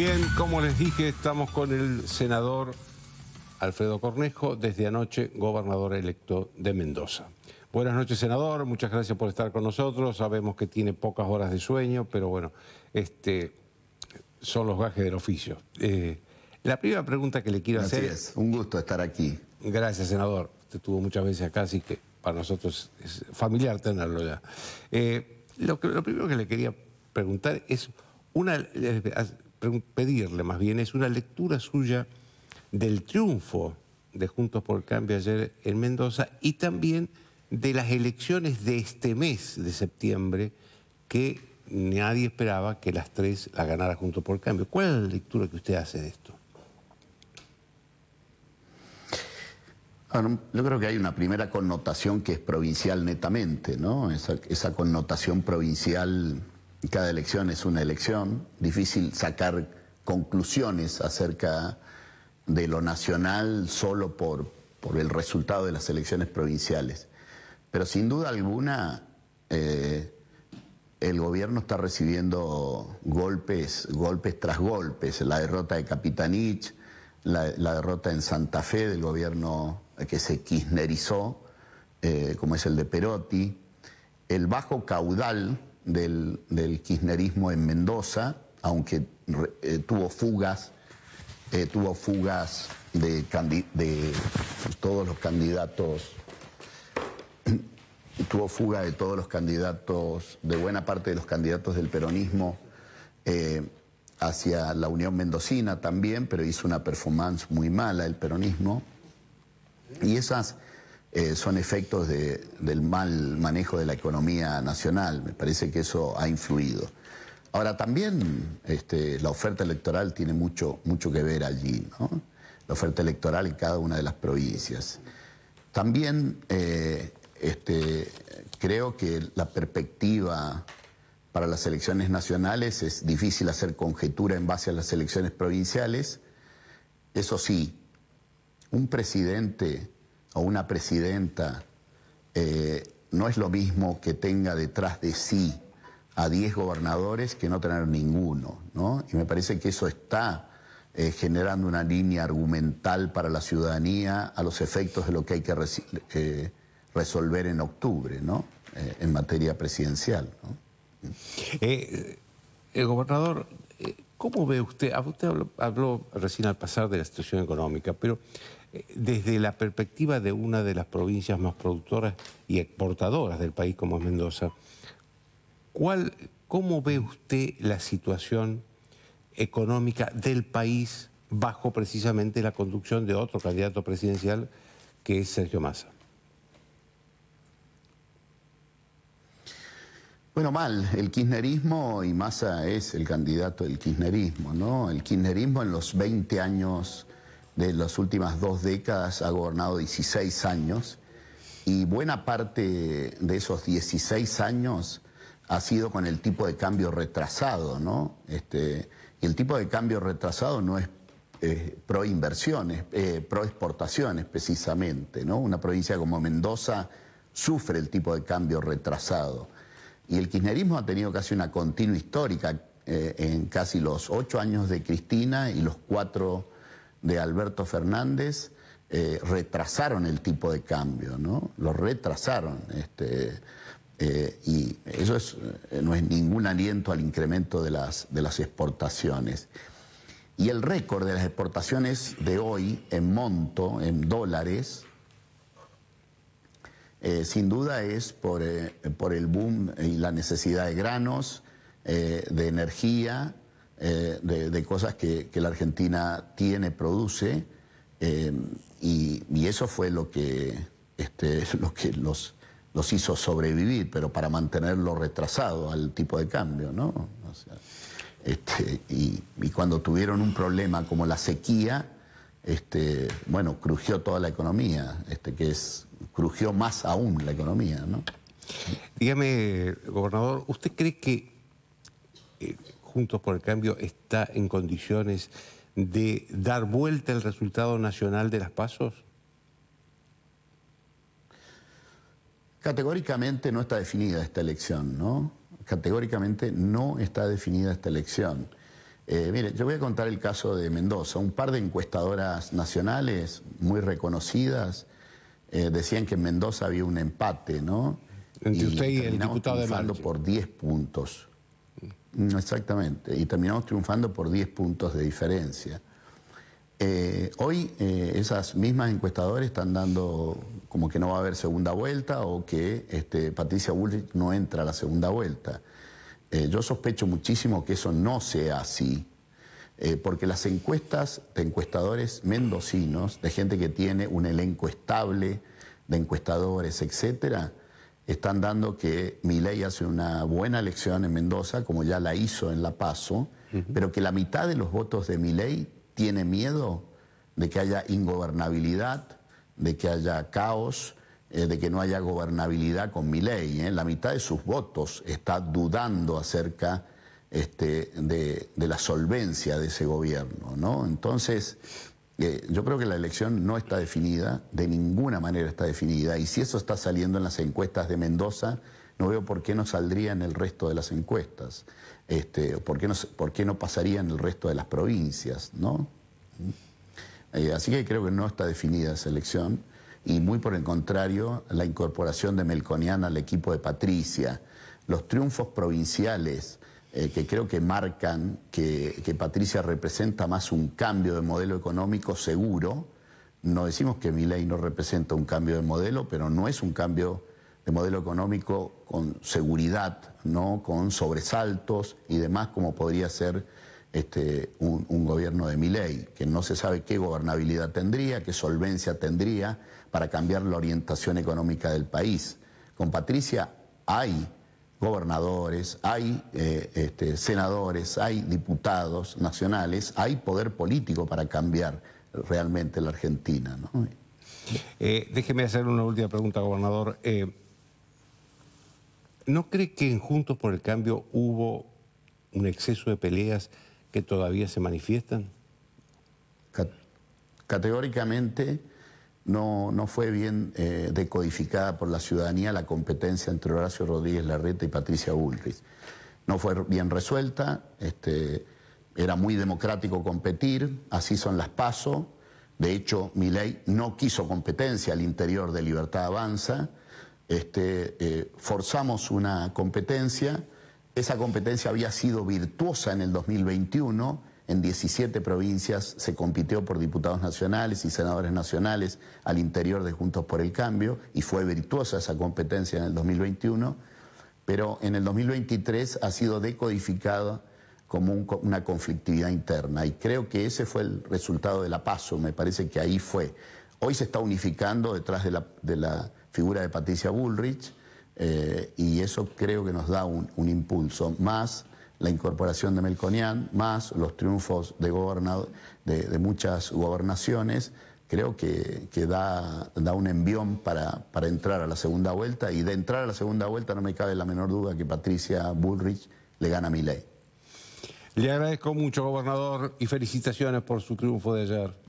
Bien, como les dije, estamos con el senador Alfredo Cornejo, desde anoche gobernador electo de Mendoza. Buenas noches, senador. Muchas gracias por estar con nosotros. Sabemos que tiene pocas horas de sueño, pero bueno, este, son los gajes del oficio. Eh, la primera pregunta que le quiero hacer... es un gusto estar aquí. Gracias, senador. Te estuvo muchas veces acá, así que para nosotros es familiar tenerlo ya. Eh, lo, lo primero que le quería preguntar es... Una, eh, pedirle más bien es una lectura suya del triunfo de Juntos por Cambio ayer en Mendoza y también de las elecciones de este mes de septiembre que nadie esperaba que las tres la ganara Juntos por Cambio. ¿Cuál es la lectura que usted hace de esto? Bueno, yo creo que hay una primera connotación que es provincial netamente, ¿no? Esa, esa connotación provincial cada elección es una elección, difícil sacar conclusiones acerca de lo nacional solo por, por el resultado de las elecciones provinciales. Pero sin duda alguna, eh, el gobierno está recibiendo golpes, golpes tras golpes. La derrota de Capitanich, la, derrota en Santa Fe del gobierno que se kirchnerizó, eh, como es el de Perotti, el bajo caudal del, del kirchnerismo en Mendoza, aunque eh, tuvo fugas, eh, tuvo fugas de, todos los candidatos, tuvo fuga de todos los candidatos, de buena parte de los candidatos del peronismo eh, hacia la Unión Mendocina también, pero hizo una performance muy mala el peronismo. Y esas eh, son efectos del mal manejo de la economía nacional. Me parece que eso ha influido. Ahora también este, la oferta electoral tiene mucho, mucho que ver allí, la oferta electoral en cada una de las provincias. También eh, este, creo que la perspectiva para las elecciones nacionales es difícil hacer conjetura en base a las elecciones provinciales. Eso sí, un presidente o una presidenta eh, no es lo mismo que tenga detrás de sí a 10 gobernadores que no tener ninguno, ¿no? Y me parece que eso está eh, generando una línea argumental para la ciudadanía a los efectos de lo que hay que eh, resolver en octubre, ¿no? en materia presidencial, el gobernador, ¿cómo ve usted? Ah, usted habló recién al pasar de la situación económica, pero desde la perspectiva de una de las provincias más productoras y exportadoras del país como es Mendoza, ¿cuál, ¿cómo ve usted la situación económica del país bajo precisamente la conducción de otro candidato presidencial que es Sergio Massa? Bueno, mal, el kirchnerismo y Massa es el candidato del kirchnerismo, ¿no? El kirchnerismo en los 20 años de las últimas dos décadas ha gobernado 16 años y buena parte de esos 16 años ha sido con el tipo de cambio retrasado, ¿no? Este, el tipo de cambio retrasado no es pro inversiones, eh, pro exportaciones precisamente, ¿no? Una provincia como Mendoza sufre el tipo de cambio retrasado. Y el kirchnerismo ha tenido casi una continua histórica eh, en casi los ocho años de Cristina y los cuatro de Alberto Fernández eh, retrasaron el tipo de cambio, ¿no? Lo retrasaron. Este, eh, y eso es, eh, no es ningún aliento al incremento de las, de las exportaciones. Y el récord de las exportaciones de hoy en monto, en dólares, sin duda es por, por el boom y la necesidad de granos, de energía, eh, de, cosas que, la Argentina tiene, produce, eh, y, eso fue lo que, este, que los, hizo sobrevivir, pero para mantenerlo retrasado al tipo de cambio, ¿no? Este, y, cuando tuvieron un problema como la sequía, este, bueno, crujió toda la economía, este, que es, crujió más aún la economía, ¿no? Dígame, gobernador, ¿usted cree que eh, Juntos por el Cambio está en condiciones de dar vuelta el resultado nacional de las pasos? Categóricamente no está definida esta elección, ¿no? Categóricamente no está definida esta elección. Eh, mire, yo voy a contar el caso de Mendoza. Un par de encuestadoras nacionales muy reconocidas eh, decían que en Mendoza había un empate, ¿no? y usted y el diputado de por 10 puntos. Mm, exactamente, y terminamos triunfando por 10 puntos de diferencia. Eh, hoy eh, esas mismas encuestadoras están dando como que no va a haber segunda vuelta o que este, Patricia Bullrich no entra a la segunda vuelta. Eh, yo sospecho muchísimo que eso no sea así, porque las encuestas de encuestadores mendocinos, de gente que tiene un elenco estable de encuestadores, etcétera, están dando que Milei hace una buena elección en Mendoza, como ya la hizo en La Paso, pero que la mitad de los votos de Milei tiene miedo de que haya ingobernabilidad, de que haya caos, eh, de que no haya gobernabilidad con Milei. ¿eh? La mitad de sus votos está dudando acerca este, de, la solvencia de ese gobierno, ¿no? Entonces, yo creo que la elección no está definida, de ninguna manera está definida, y si eso está saliendo en las encuestas de Mendoza, no veo por qué no saldría en el resto de las encuestas, este, por, qué no, por qué no pasaría en el resto de las provincias, ¿no? Eh, así que creo que no está definida esa elección, y muy por el contrario, la incorporación de Melconian al equipo de Patricia, los triunfos provinciales, eh, que creo que marcan que, Patricia representa más un cambio de modelo económico seguro. No decimos que mi no representa un cambio de modelo, pero no es un cambio de modelo económico con seguridad, no con sobresaltos y demás, como podría ser este, un, gobierno de Milei, que no se sabe qué gobernabilidad tendría, qué solvencia tendría para cambiar la orientación económica del país. Con Patricia hay gobernadores, hay eh, este, senadores, hay diputados nacionales, hay poder político para cambiar realmente la Argentina. Eh, déjeme hacer una última pregunta, gobernador. Eh, ¿No cree que en Juntos por el Cambio hubo un exceso de peleas que todavía se manifiestan? Categóricamente no, fue bien eh, decodificada por la ciudadanía la competencia entre Horacio Rodríguez Larreta y Patricia Bullrich. No fue bien resuelta, este, era muy democrático competir, así son las pasos De hecho, mi ley no quiso competencia al interior de Libertad Avanza. Este, eh, forzamos una competencia. Esa competencia había sido virtuosa en el 2021 en 17 provincias se compitió por diputados nacionales y senadores nacionales al interior de Juntos por el Cambio y fue virtuosa esa competencia en el 2021, pero en el 2023 ha sido decodificada como una conflictividad interna y creo que ese fue el resultado de la paso, me parece que ahí fue. Hoy se está unificando detrás de la, figura de Patricia Bullrich eh, y eso creo que nos da un impulso más la incorporación de Melconian, más los triunfos de, gobernador, de, muchas gobernaciones, creo que, da, da, un envión para, para, entrar a la segunda vuelta. Y de entrar a la segunda vuelta no me cabe la menor duda que Patricia Bullrich le gana a ley. Le agradezco mucho, gobernador, y felicitaciones por su triunfo de ayer.